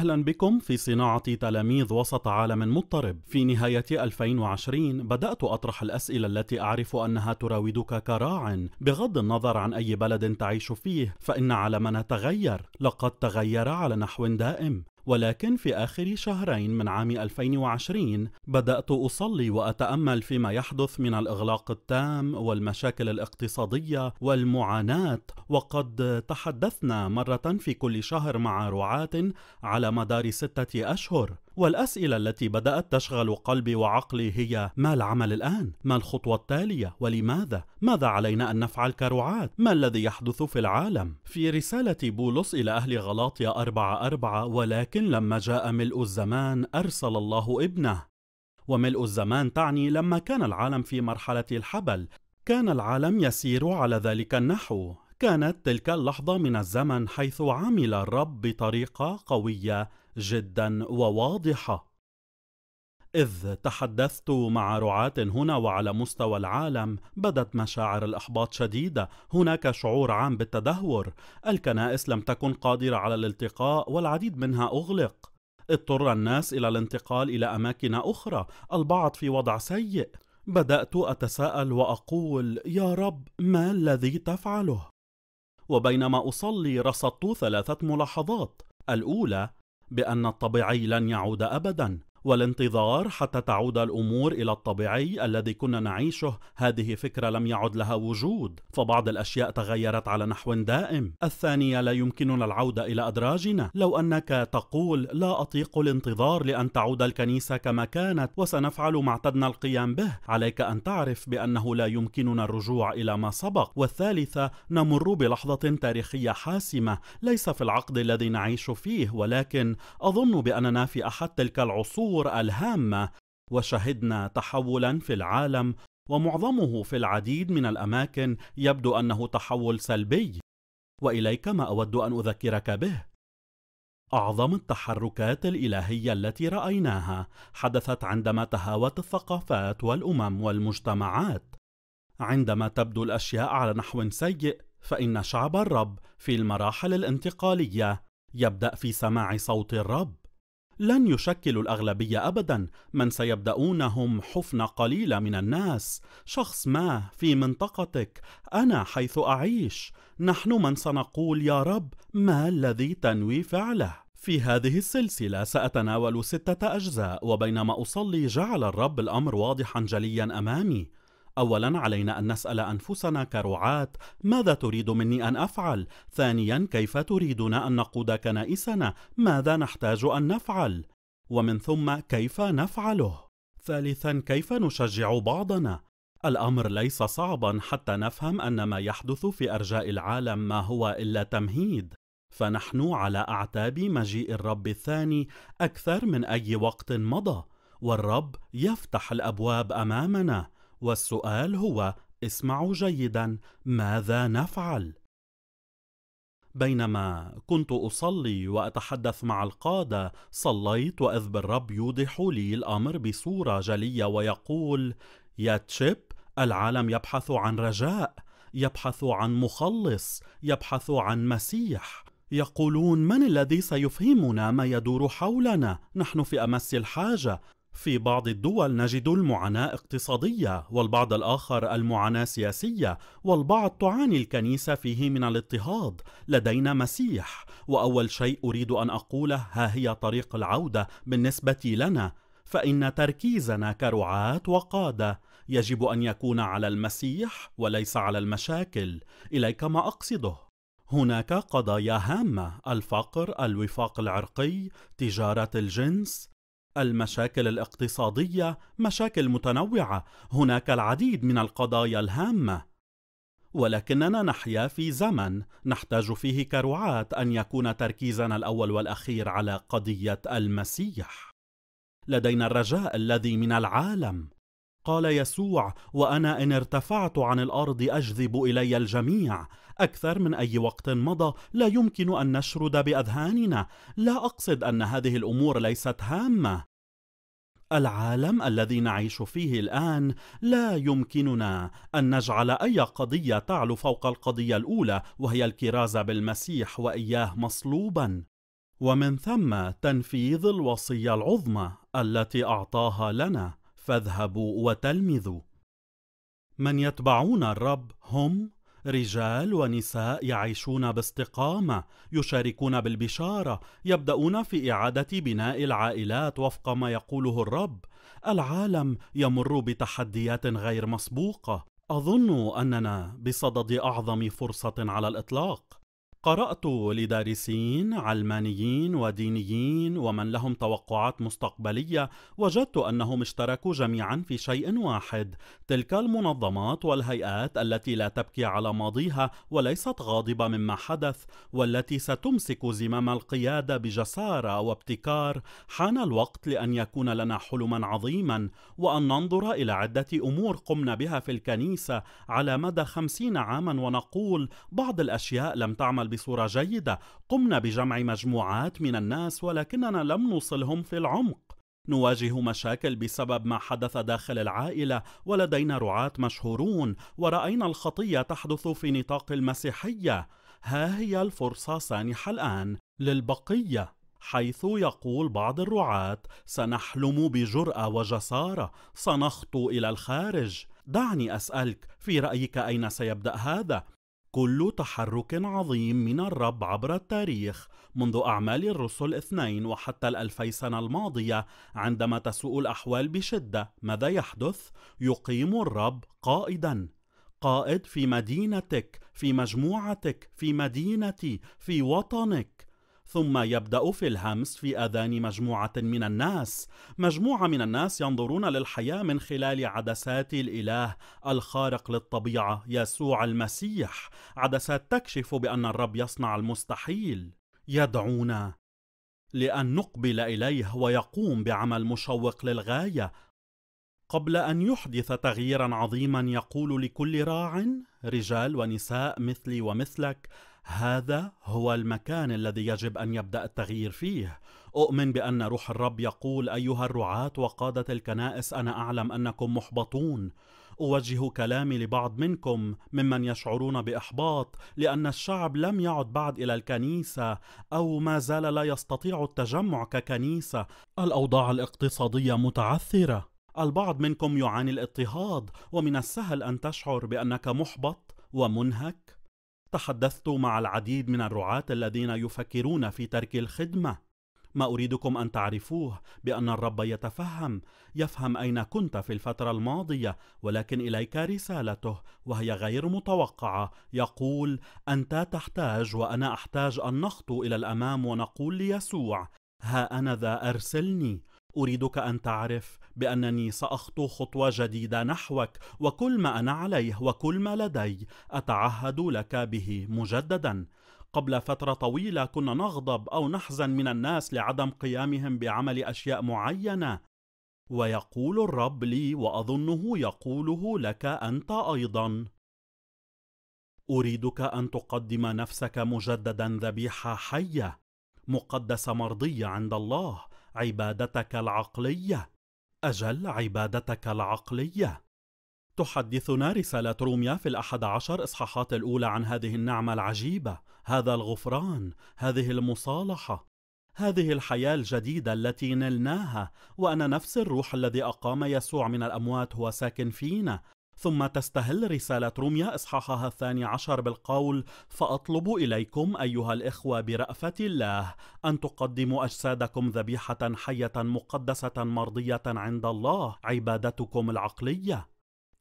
أهلا بكم في صناعة تلاميذ وسط عالم مضطرب في نهاية 2020 بدأت أطرح الأسئلة التي أعرف أنها تراودك كراع بغض النظر عن أي بلد تعيش فيه فإن عالمنا تغير لقد تغير على نحو دائم ولكن في آخر شهرين من عام 2020 بدأت أصلي وأتأمل فيما يحدث من الإغلاق التام والمشاكل الاقتصادية والمعاناة وقد تحدثنا مرة في كل شهر مع رعاة على مدار ستة أشهر والأسئلة التي بدأت تشغل قلبي وعقلي هي ما العمل الآن؟ ما الخطوة التالية؟ ولماذا؟ ماذا علينا أن نفعل كرعاة؟ ما الذي يحدث في العالم؟ في رسالة بولس إلى أهل غلاطيا أربعة أربعة ولكن لما جاء ملء الزمان أرسل الله ابنه وملء الزمان تعني لما كان العالم في مرحلة الحبل كان العالم يسير على ذلك النحو كانت تلك اللحظة من الزمن حيث عمل الرب بطريقة قوية جدا وواضحة إذ تحدثت مع رعاة هنا وعلى مستوى العالم بدت مشاعر الإحباط شديدة هناك شعور عام بالتدهور الكنائس لم تكن قادرة على الالتقاء والعديد منها أغلق اضطر الناس إلى الانتقال إلى أماكن أخرى البعض في وضع سيء بدأت أتساءل وأقول يا رب ما الذي تفعله؟ وبينما أصلي رصدت ثلاثة ملاحظات الأولى بأن الطبيعي لن يعود أبدا والانتظار حتى تعود الامور الى الطبيعي الذي كنا نعيشه هذه فكره لم يعد لها وجود فبعض الاشياء تغيرت على نحو دائم الثانيه لا يمكننا العوده الى ادراجنا لو انك تقول لا اطيق الانتظار لان تعود الكنيسه كما كانت وسنفعل ما اعتدنا القيام به عليك ان تعرف بانه لا يمكننا الرجوع الى ما سبق والثالثه نمر بلحظه تاريخيه حاسمه ليس في العقد الذي نعيش فيه ولكن اظن باننا في احد تلك العصور التطور الهامه وشهدنا تحولا في العالم ومعظمه في العديد من الاماكن يبدو انه تحول سلبي واليك ما اود ان اذكرك به اعظم التحركات الالهيه التي رايناها حدثت عندما تهاوت الثقافات والامم والمجتمعات عندما تبدو الاشياء على نحو سيء فان شعب الرب في المراحل الانتقاليه يبدا في سماع صوت الرب لن يشكل الأغلبية أبدا من سيبدأون هم حفنة قليلة من الناس شخص ما في منطقتك أنا حيث أعيش نحن من سنقول يا رب ما الذي تنوي فعله في هذه السلسلة سأتناول ستة أجزاء وبينما أصلي جعل الرب الأمر واضحا جليا أمامي اولا علينا ان نسال انفسنا كرعاه ماذا تريد مني ان افعل ثانيا كيف تريدنا ان نقود كنائسنا ماذا نحتاج ان نفعل ومن ثم كيف نفعله ثالثا كيف نشجع بعضنا الامر ليس صعبا حتى نفهم ان ما يحدث في ارجاء العالم ما هو الا تمهيد فنحن على اعتاب مجيء الرب الثاني اكثر من اي وقت مضى والرب يفتح الابواب امامنا والسؤال هو اسمعوا جيدا ماذا نفعل؟ بينما كنت أصلي وأتحدث مع القادة صليت وإذ بالرب يوضح لي الأمر بصورة جلية ويقول يا تشيب العالم يبحث عن رجاء يبحث عن مخلص يبحث عن مسيح يقولون من الذي سيفهمنا ما يدور حولنا نحن في امس الحاجه في بعض الدول نجد المعاناة اقتصادية والبعض الآخر المعاناة سياسية والبعض تعاني الكنيسة فيه من الاضطهاد لدينا مسيح وأول شيء أريد أن أقوله ها هي طريق العودة بالنسبة لنا فإن تركيزنا كرعاة وقادة يجب أن يكون على المسيح وليس على المشاكل إليك ما أقصده هناك قضايا هامة الفقر، الوفاق العرقي، تجارة الجنس، المشاكل الاقتصادية مشاكل متنوعة، هناك العديد من القضايا الهامة، ولكننا نحيا في زمن نحتاج فيه كرعاة أن يكون تركيزنا الأول والأخير على قضية المسيح. لدينا الرجاء الذي من العالم. قال يسوع: وأنا إن ارتفعت عن الأرض أجذب إلي الجميع، أكثر من أي وقت مضى لا يمكن أن نشرد بأذهاننا، لا أقصد أن هذه الأمور ليست هامة، العالم الذي نعيش فيه الآن لا يمكننا أن نجعل أي قضية تعلو فوق القضية الأولى وهي الكرازه بالمسيح وإياه مصلوبا ومن ثم تنفيذ الوصية العظمى التي أعطاها لنا فاذهبوا وتلمذوا من يتبعون الرب هم رجال ونساء يعيشون باستقامة، يشاركون بالبشارة، يبدأون في إعادة بناء العائلات وفق ما يقوله الرب. العالم يمر بتحديات غير مسبوقة. أظن أننا بصدد أعظم فرصة على الإطلاق. قرأت لدارسين علمانيين ودينيين ومن لهم توقعات مستقبلية وجدت أنهم اشتركوا جميعا في شيء واحد تلك المنظمات والهيئات التي لا تبكي على ماضيها وليست غاضبة مما حدث والتي ستمسك زمام القيادة بجسارة وابتكار حان الوقت لأن يكون لنا حلما عظيما وأن ننظر إلى عدة أمور قمنا بها في الكنيسة على مدى خمسين عاما ونقول بعض الأشياء لم تعمل بصورة جيدة قمنا بجمع مجموعات من الناس ولكننا لم نوصلهم في العمق نواجه مشاكل بسبب ما حدث داخل العائلة ولدينا رعاة مشهورون ورأينا الخطية تحدث في نطاق المسيحية ها هي الفرصة سانحة الآن للبقية حيث يقول بعض الرعاة سنحلم بجرأة وجسارة سنخطو إلى الخارج دعني أسألك في رأيك أين سيبدأ هذا؟ كل تحرك عظيم من الرب عبر التاريخ منذ أعمال الرسل اثنين وحتى الألفي سنة الماضية عندما تسوء الأحوال بشدة ماذا يحدث؟ يقيم الرب قائدا قائد في مدينتك في مجموعتك في مدينتي في وطنك ثم يبدأ في الهمس في أذان مجموعة من الناس مجموعة من الناس ينظرون للحياة من خلال عدسات الإله الخارق للطبيعة يسوع المسيح عدسات تكشف بأن الرب يصنع المستحيل يدعونا لأن نقبل إليه ويقوم بعمل مشوق للغاية قبل أن يحدث تغييرا عظيما يقول لكل راع رجال ونساء مثلي ومثلك هذا هو المكان الذي يجب أن يبدأ التغيير فيه أؤمن بأن روح الرب يقول أيها الرعاة وقادة الكنائس أنا أعلم أنكم محبطون أوجه كلامي لبعض منكم ممن يشعرون بإحباط لأن الشعب لم يعد بعد إلى الكنيسة أو ما زال لا يستطيع التجمع ككنيسة الأوضاع الاقتصادية متعثرة البعض منكم يعاني الاضطهاد ومن السهل أن تشعر بأنك محبط ومنهك تحدثت مع العديد من الرعاة الذين يفكرون في ترك الخدمة ما أريدكم أن تعرفوه بأن الرب يتفهم يفهم أين كنت في الفترة الماضية ولكن إليك رسالته وهي غير متوقعة يقول أنت تحتاج وأنا أحتاج أن نخطو إلى الأمام ونقول ليسوع ها أنا ذا أرسلني اريدك ان تعرف بانني ساخطو خطوه جديده نحوك وكل ما انا عليه وكل ما لدي اتعهد لك به مجددا قبل فتره طويله كنا نغضب او نحزن من الناس لعدم قيامهم بعمل اشياء معينه ويقول الرب لي واظنه يقوله لك انت ايضا اريدك ان تقدم نفسك مجددا ذبيحه حيه مقدسه مرضيه عند الله عبادتك العقليه اجل عبادتك العقليه تحدثنا رسالة روميا في الأحد عشر إصحاحات الأولى عن هذه النعمة العجيبة هذا الغفران هذه المصالحة هذه الحياة الجديدة التي نلناها وأن نفس الروح الذي أقام يسوع من الأموات هو ساكن فينا ثم تستهل رسالة روميا إصحاحها الثاني عشر بالقول فأطلب إليكم أيها الإخوة برأفة الله أن تقدموا أجسادكم ذبيحة حية مقدسة مرضية عند الله عبادتكم العقلية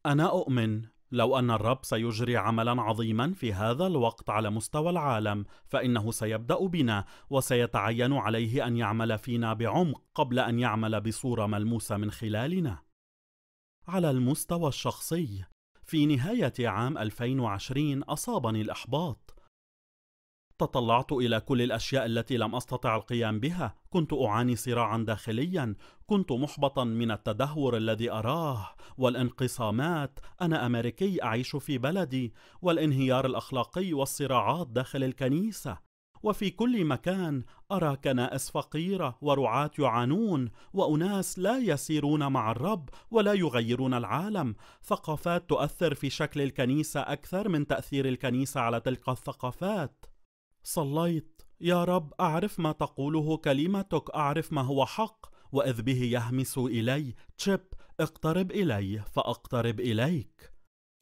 أنا أؤمن لو أن الرب سيجري عملا عظيما في هذا الوقت على مستوى العالم فإنه سيبدأ بنا وسيتعين عليه أن يعمل فينا بعمق قبل أن يعمل بصورة ملموسة من خلالنا على المستوى الشخصي في نهاية عام 2020 أصابني الإحباط تطلعت إلى كل الأشياء التي لم أستطع القيام بها كنت أعاني صراعا داخليا كنت محبطا من التدهور الذي أراه والانقسامات أنا أمريكي أعيش في بلدي والانهيار الأخلاقي والصراعات داخل الكنيسة وفي كل مكان أرى كنائس فقيرة ورعاة يعانون وأناس لا يسيرون مع الرب ولا يغيرون العالم ثقافات تؤثر في شكل الكنيسة أكثر من تأثير الكنيسة على تلك الثقافات صليت يا رب أعرف ما تقوله كلمتك أعرف ما هو حق وإذ به يهمس إلي تشيب اقترب إلي فأقترب إليك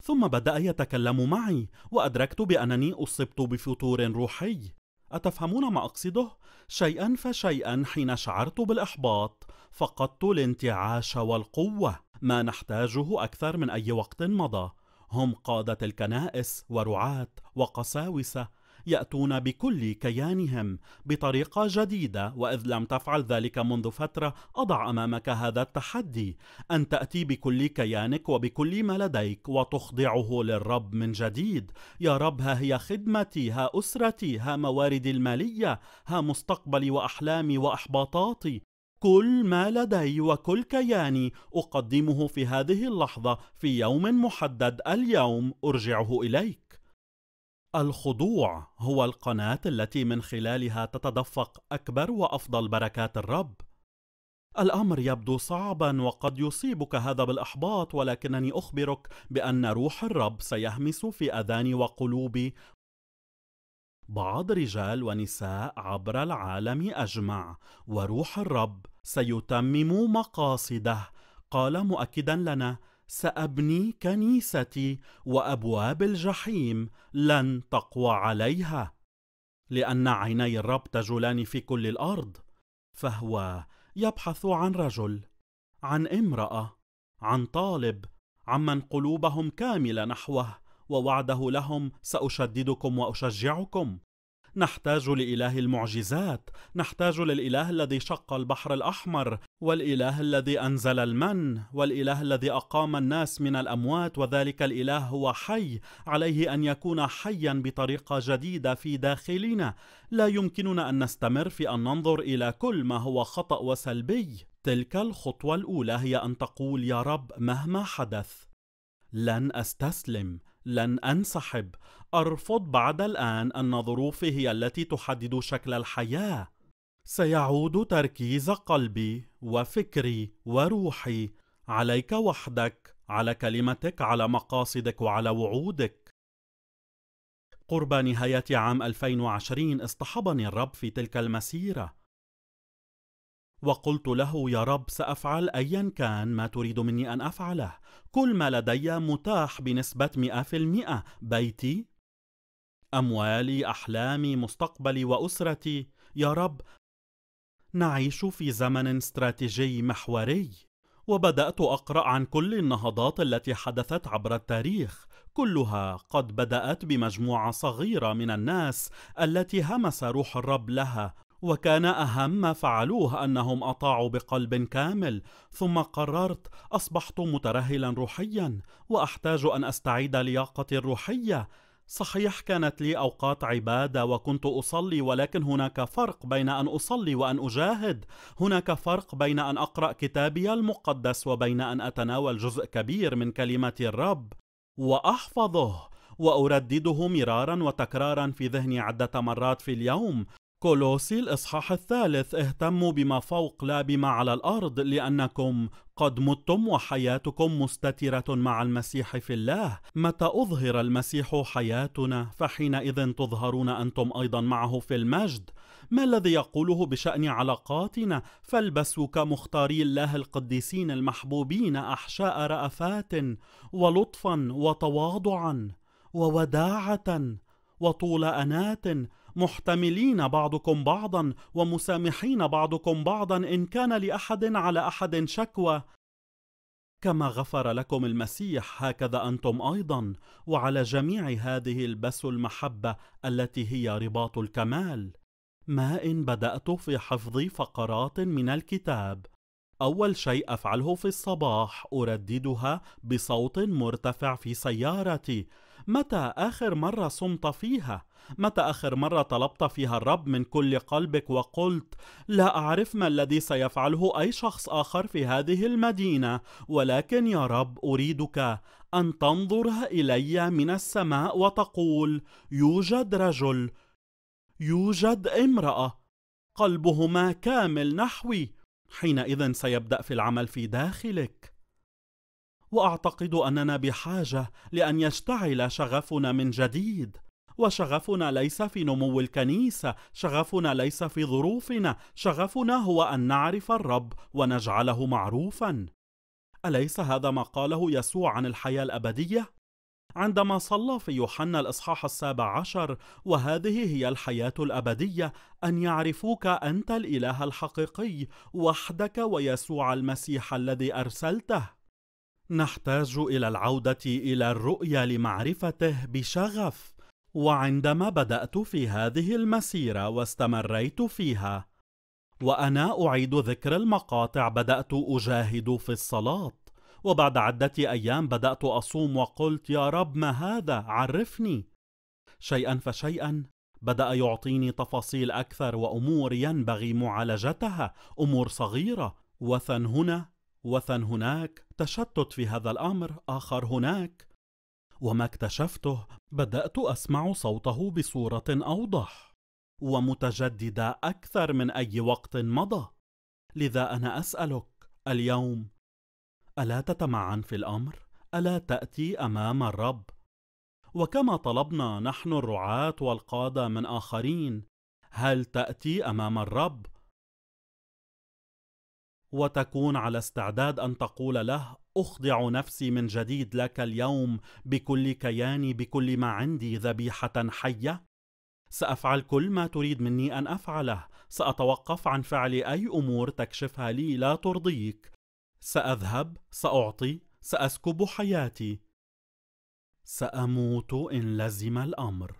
ثم بدأ يتكلم معي وأدركت بأنني أصبت بفتور روحي أتفهمون ما أقصده؟ شيئا فشيئا حين شعرت بالإحباط فقدت الانتعاش والقوة ما نحتاجه أكثر من أي وقت مضى هم قادة الكنائس ورعاة وقساوسة يأتون بكل كيانهم بطريقة جديدة وإذ لم تفعل ذلك منذ فترة أضع أمامك هذا التحدي أن تأتي بكل كيانك وبكل ما لديك وتخضعه للرب من جديد يا رب ها هي خدمتي ها أسرتي ها مواردي المالية ها مستقبلي وأحلامي وأحباطاتي كل ما لدي وكل كياني أقدمه في هذه اللحظة في يوم محدد اليوم أرجعه إليك الخضوع هو القناة التي من خلالها تتدفق أكبر وأفضل بركات الرب. الأمر يبدو صعبا وقد يصيبك هذا بالإحباط ولكنني أخبرك بأن روح الرب سيهمس في أذان وقلوب بعض رجال ونساء عبر العالم أجمع وروح الرب سيتمم مقاصده قال مؤكدا لنا سأبني كنيستي وأبواب الجحيم لن تقوى عليها لأن عيني الرب تجولان في كل الأرض فهو يبحث عن رجل عن امرأة عن طالب عمن قلوبهم كاملة نحوه ووعده لهم سأشددكم وأشجعكم نحتاج لإله المعجزات نحتاج للإله الذي شق البحر الأحمر والإله الذي أنزل المن والإله الذي أقام الناس من الأموات وذلك الإله هو حي عليه أن يكون حيا بطريقة جديدة في داخلنا لا يمكننا أن نستمر في أن ننظر إلى كل ما هو خطأ وسلبي تلك الخطوة الأولى هي أن تقول يا رب مهما حدث لن أستسلم لن أنسحب أرفض بعد الآن أن ظروفي هي التي تحدد شكل الحياة سيعود تركيز قلبي وفكري وروحي عليك وحدك على كلمتك على مقاصدك وعلى وعودك قرب نهاية عام 2020 اصطحبني الرب في تلك المسيرة وقلت له يا رب سأفعل أيا كان ما تريد مني أن أفعله كل ما لدي متاح بنسبة مئة في المئة بيتي أموالي أحلامي مستقبلي وأسرتي يا رب نعيش في زمن استراتيجي محوري وبدأت أقرأ عن كل النهضات التي حدثت عبر التاريخ كلها قد بدأت بمجموعة صغيرة من الناس التي همس روح الرب لها وكان أهم ما فعلوه أنهم أطاعوا بقلب كامل ثم قررت أصبحت مترهلا روحيا وأحتاج أن أستعيد لياقتي الروحية صحيح كانت لي أوقات عبادة وكنت أصلي ولكن هناك فرق بين أن أصلي وأن أجاهد هناك فرق بين أن أقرأ كتابي المقدس وبين أن أتناول جزء كبير من كلمة الرب وأحفظه واردده مرارا وتكرارا في ذهني عده مرات في اليوم كولوسي الإصحاح الثالث اهتموا بما فوق لا بما على الأرض لأنكم قد متم وحياتكم مستترة مع المسيح في الله متى أظهر المسيح حياتنا فحينئذ تظهرون أنتم أيضا معه في المجد ما الذي يقوله بشأن علاقاتنا فالبسوا كمختاري الله القديسين المحبوبين أحشاء رأفات ولطفا وتواضعا ووداعة وطول أنات محتملين بعضكم بعضا ومسامحين بعضكم بعضا ان كان لاحد على احد شكوى كما غفر لكم المسيح هكذا انتم ايضا وعلى جميع هذه البسوا المحبه التي هي رباط الكمال ما ان بدات في حفظ فقرات من الكتاب اول شيء افعله في الصباح ارددها بصوت مرتفع في سيارتي متى آخر مرة صمت فيها؟ متى آخر مرة طلبت فيها الرب من كل قلبك وقلت لا أعرف ما الذي سيفعله أي شخص آخر في هذه المدينة ولكن يا رب أريدك أن تنظر إلي من السماء وتقول يوجد رجل يوجد امرأة قلبهما كامل نحوي حينئذ سيبدأ في العمل في داخلك واعتقد اننا بحاجه لان يشتعل شغفنا من جديد وشغفنا ليس في نمو الكنيسه شغفنا ليس في ظروفنا شغفنا هو ان نعرف الرب ونجعله معروفا اليس هذا ما قاله يسوع عن الحياه الابديه عندما صلى في يوحنا الاصحاح السابع عشر وهذه هي الحياه الابديه ان يعرفوك انت الاله الحقيقي وحدك ويسوع المسيح الذي ارسلته نحتاج الى العوده الى الرؤيه لمعرفته بشغف وعندما بدات في هذه المسيره واستمريت فيها وانا اعيد ذكر المقاطع بدات اجاهد في الصلاه وبعد عده ايام بدات اصوم وقلت يا رب ما هذا عرفني شيئا فشيئا بدا يعطيني تفاصيل اكثر وامور ينبغي معالجتها امور صغيره وثن هنا وثن هناك التشتت في هذا الأمر آخر هناك وما اكتشفته بدأت أسمع صوته بصورة أوضح ومتجددة أكثر من أي وقت مضى لذا أنا أسألك اليوم ألا تتمعن في الأمر؟ ألا تأتي أمام الرب؟ وكما طلبنا نحن الرعاة والقادة من آخرين هل تأتي أمام الرب وتكون على استعداد ان تقول له اخضع نفسي من جديد لك اليوم بكل كياني بكل ما عندي ذبيحه حيه سافعل كل ما تريد مني ان افعله ساتوقف عن فعل اي امور تكشفها لي لا ترضيك ساذهب ساعطي ساسكب حياتي ساموت ان لزم الامر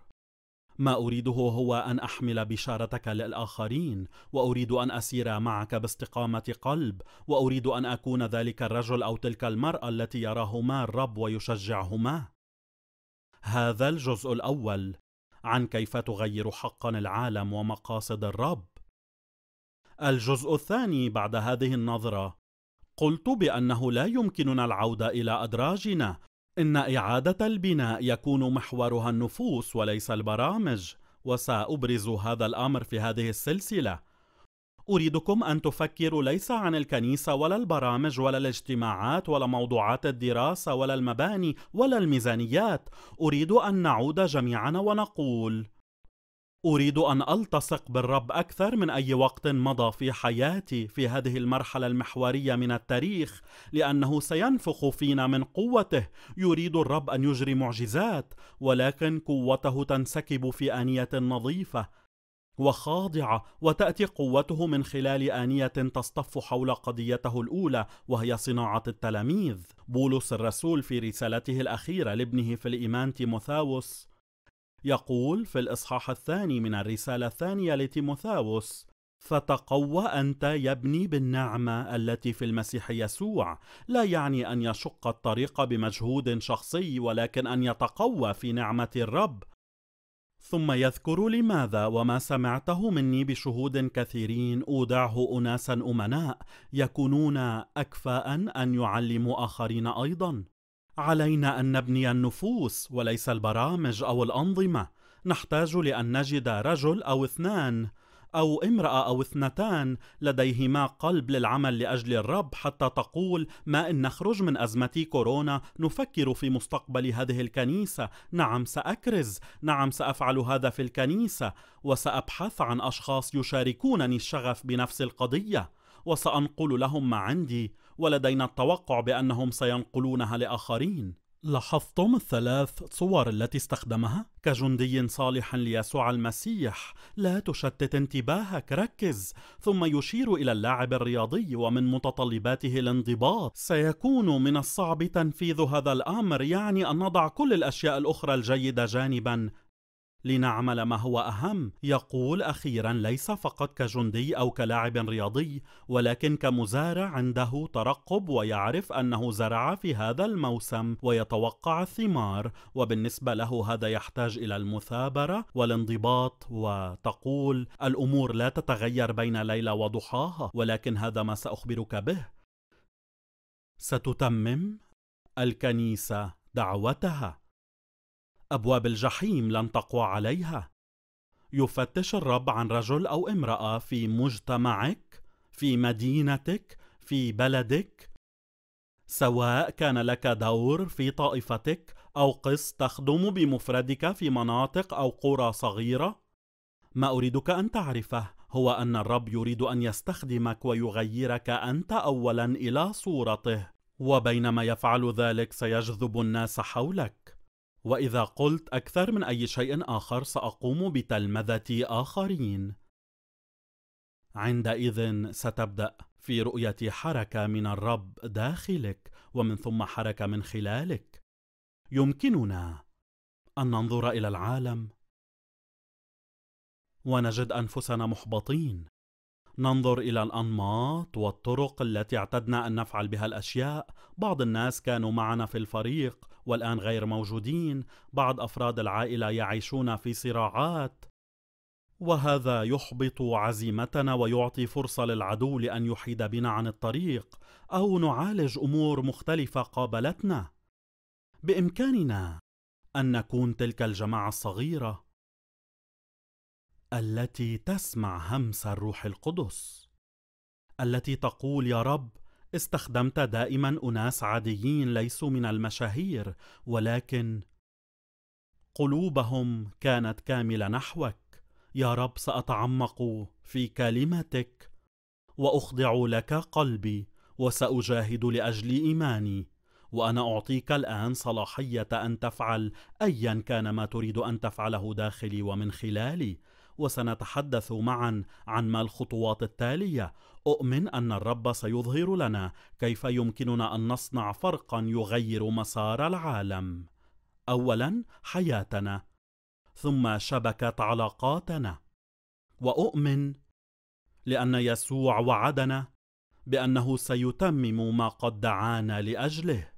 ما أريده هو أن أحمل بشارتك للآخرين وأريد أن أسير معك باستقامة قلب وأريد أن أكون ذلك الرجل أو تلك المرأة التي يراهما الرب ويشجعهما هذا الجزء الأول عن كيف تغير حقا العالم ومقاصد الرب الجزء الثاني بعد هذه النظرة قلت بأنه لا يمكننا العودة إلى أدراجنا إن إعادة البناء يكون محورها النفوس وليس البرامج وسأبرز هذا الأمر في هذه السلسلة أريدكم أن تفكروا ليس عن الكنيسة ولا البرامج ولا الاجتماعات ولا موضوعات الدراسة ولا المباني ولا الميزانيات أريد أن نعود جميعنا ونقول أريد أن ألتصق بالرب أكثر من أي وقت مضى في حياتي في هذه المرحلة المحورية من التاريخ لأنه سينفخ فينا من قوته يريد الرب أن يجري معجزات ولكن قوته تنسكب في آنية نظيفة وخاضعة وتأتي قوته من خلال آنية تصطف حول قضيته الأولى وهي صناعة التلاميذ بولس الرسول في رسالته الأخيرة لابنه في الإيمان تيموثاوس يقول في الإصحاح الثاني من الرسالة الثانية لتيموثاوس: "فتقوى أنت يا ابني بالنعمة التي في المسيح يسوع" لا يعني أن يشق الطريق بمجهود شخصي ولكن أن يتقوى في نعمة الرب. ثم يذكر لماذا وما سمعته مني بشهود كثيرين أودعه أناسا أمناء يكونون أكفاء أن يعلموا آخرين أيضا. علينا أن نبني النفوس وليس البرامج أو الأنظمة نحتاج لأن نجد رجل أو اثنان أو امرأة أو اثنتان لديهما قلب للعمل لأجل الرب حتى تقول ما إن نخرج من أزمة كورونا نفكر في مستقبل هذه الكنيسة نعم سأكرز نعم سأفعل هذا في الكنيسة وسأبحث عن أشخاص يشاركونني الشغف بنفس القضية وسأنقل لهم ما عندي ولدينا التوقع بأنهم سينقلونها لآخرين لاحظتم الثلاث صور التي استخدمها كجندي صالح ليسوع المسيح لا تشتت انتباهك ركز ثم يشير الى اللاعب الرياضي ومن متطلباته الانضباط سيكون من الصعب تنفيذ هذا الامر يعني ان نضع كل الاشياء الاخرى الجيده جانبا لنعمل ما هو أهم يقول أخيرا ليس فقط كجندي أو كلاعب رياضي ولكن كمزارع عنده ترقب ويعرف أنه زرع في هذا الموسم ويتوقع الثمار وبالنسبة له هذا يحتاج إلى المثابرة والانضباط وتقول الأمور لا تتغير بين ليلة وضحاها ولكن هذا ما سأخبرك به ستتمم الكنيسة دعوتها أبواب الجحيم لن تقوى عليها يفتش الرب عن رجل أو امرأة في مجتمعك في مدينتك في بلدك سواء كان لك دور في طائفتك أو قس تخدم بمفردك في مناطق أو قرى صغيرة ما أريدك أن تعرفه هو أن الرب يريد أن يستخدمك ويغيرك أنت أولا إلى صورته وبينما يفعل ذلك سيجذب الناس حولك وإذا قلت أكثر من أي شيء آخر سأقوم بتلمذة آخرين. عندئذ ستبدأ في رؤية حركة من الرب داخلك ومن ثم حركة من خلالك. يمكننا أن ننظر إلى العالم ونجد أنفسنا محبطين ننظر إلى الأنماط والطرق التي اعتدنا أن نفعل بها الأشياء بعض الناس كانوا معنا في الفريق والآن غير موجودين بعض أفراد العائلة يعيشون في صراعات وهذا يحبط عزيمتنا ويعطي فرصة للعدو لأن يحيد بنا عن الطريق أو نعالج أمور مختلفة قابلتنا بإمكاننا أن نكون تلك الجماعة الصغيرة التي تسمع همس الروح القدس التي تقول يا رب استخدمت دائما اناس عاديين ليسوا من المشاهير ولكن قلوبهم كانت كامله نحوك يا رب ساتعمق في كلمتك واخضع لك قلبي وساجاهد لاجل ايماني وانا اعطيك الان صلاحيه ان تفعل ايا كان ما تريد ان تفعله داخلي ومن خلالي وسنتحدث معا عن ما الخطوات التالية أؤمن أن الرب سيظهر لنا كيف يمكننا أن نصنع فرقا يغير مسار العالم أولا حياتنا ثم شبكة علاقاتنا وأؤمن لأن يسوع وعدنا بأنه سيتمم ما قد دعانا لأجله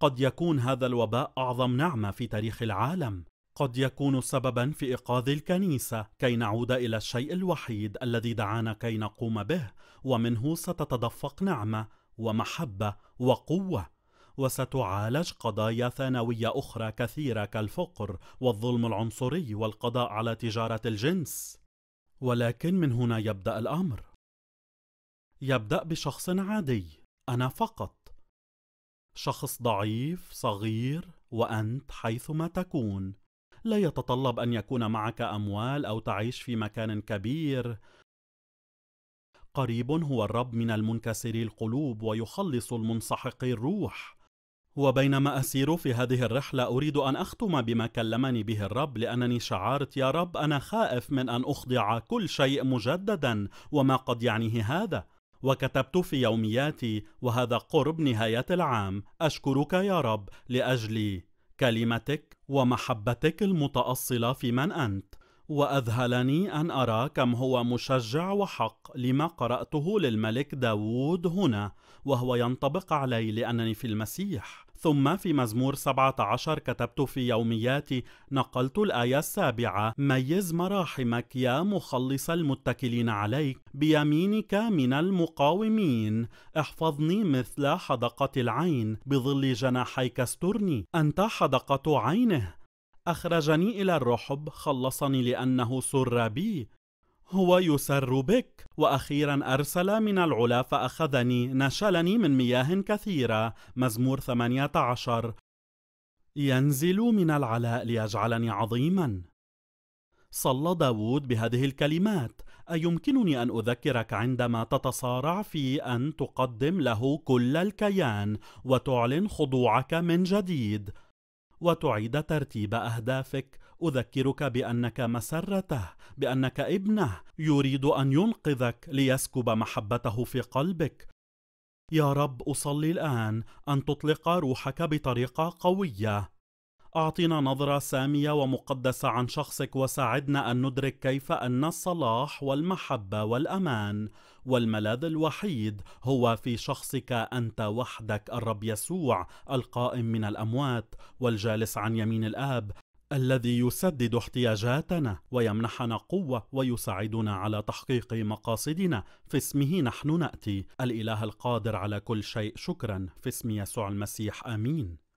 قد يكون هذا الوباء أعظم نعمة في تاريخ العالم قد يكون سببا في إيقاظ الكنيسة كي نعود إلى الشيء الوحيد الذي دعانا كي نقوم به ومنه ستتدفق نعمة ومحبة وقوة وستعالج قضايا ثانوية أخرى كثيرة كالفقر والظلم العنصري والقضاء على تجارة الجنس ولكن من هنا يبدأ الأمر يبدأ بشخص عادي أنا فقط شخص ضعيف صغير وأنت حيثما تكون لا يتطلب أن يكون معك أموال أو تعيش في مكان كبير قريب هو الرب من المنكسري القلوب ويخلص المنسحقي الروح وبينما أسير في هذه الرحلة أريد أن أختم بما كلمني به الرب لأنني شعرت يا رب أنا خائف من أن أخضع كل شيء مجددا وما قد يعنيه هذا وكتبت في يومياتي وهذا قرب نهاية العام أشكرك يا رب لأجل كلمتك ومحبتك المتأصلة في من أنت وأذهلني أن أرى كم هو مشجع وحق لما قرأته للملك داوود هنا وهو ينطبق علي لأنني في المسيح ثم في مزمور 17 كتبت في يومياتي نقلت الآية السابعة ميز مراحمك يا مخلص المتكلين عليك بيمينك من المقاومين احفظني مثل حدقة العين بظل جناحيك استرني أنت حدقة عينه أخرجني إلى الرحب خلصني لأنه سر بي هو يسر بك وأخيرا أرسل من العلا فأخذني نشلني من مياه كثيرة مزمور 18 ينزل من العلاء ليجعلني عظيما صلى داود بهذه الكلمات أيمكنني أن أذكرك عندما تتصارع في أن تقدم له كل الكيان وتعلن خضوعك من جديد وتعيد ترتيب أهدافك أذكرك بأنك مسرته بأنك ابنه يريد أن ينقذك ليسكب محبته في قلبك يا رب أصلي الآن أن تطلق روحك بطريقة قوية أعطنا نظرة سامية ومقدسة عن شخصك وساعدنا أن ندرك كيف أن الصلاح والمحبة والأمان والملاذ الوحيد هو في شخصك أنت وحدك الرب يسوع القائم من الأموات والجالس عن يمين الآب الذي يسدد احتياجاتنا ويمنحنا قوة ويساعدنا على تحقيق مقاصدنا في اسمه نحن نأتي الإله القادر على كل شيء شكرا في اسم يسوع المسيح آمين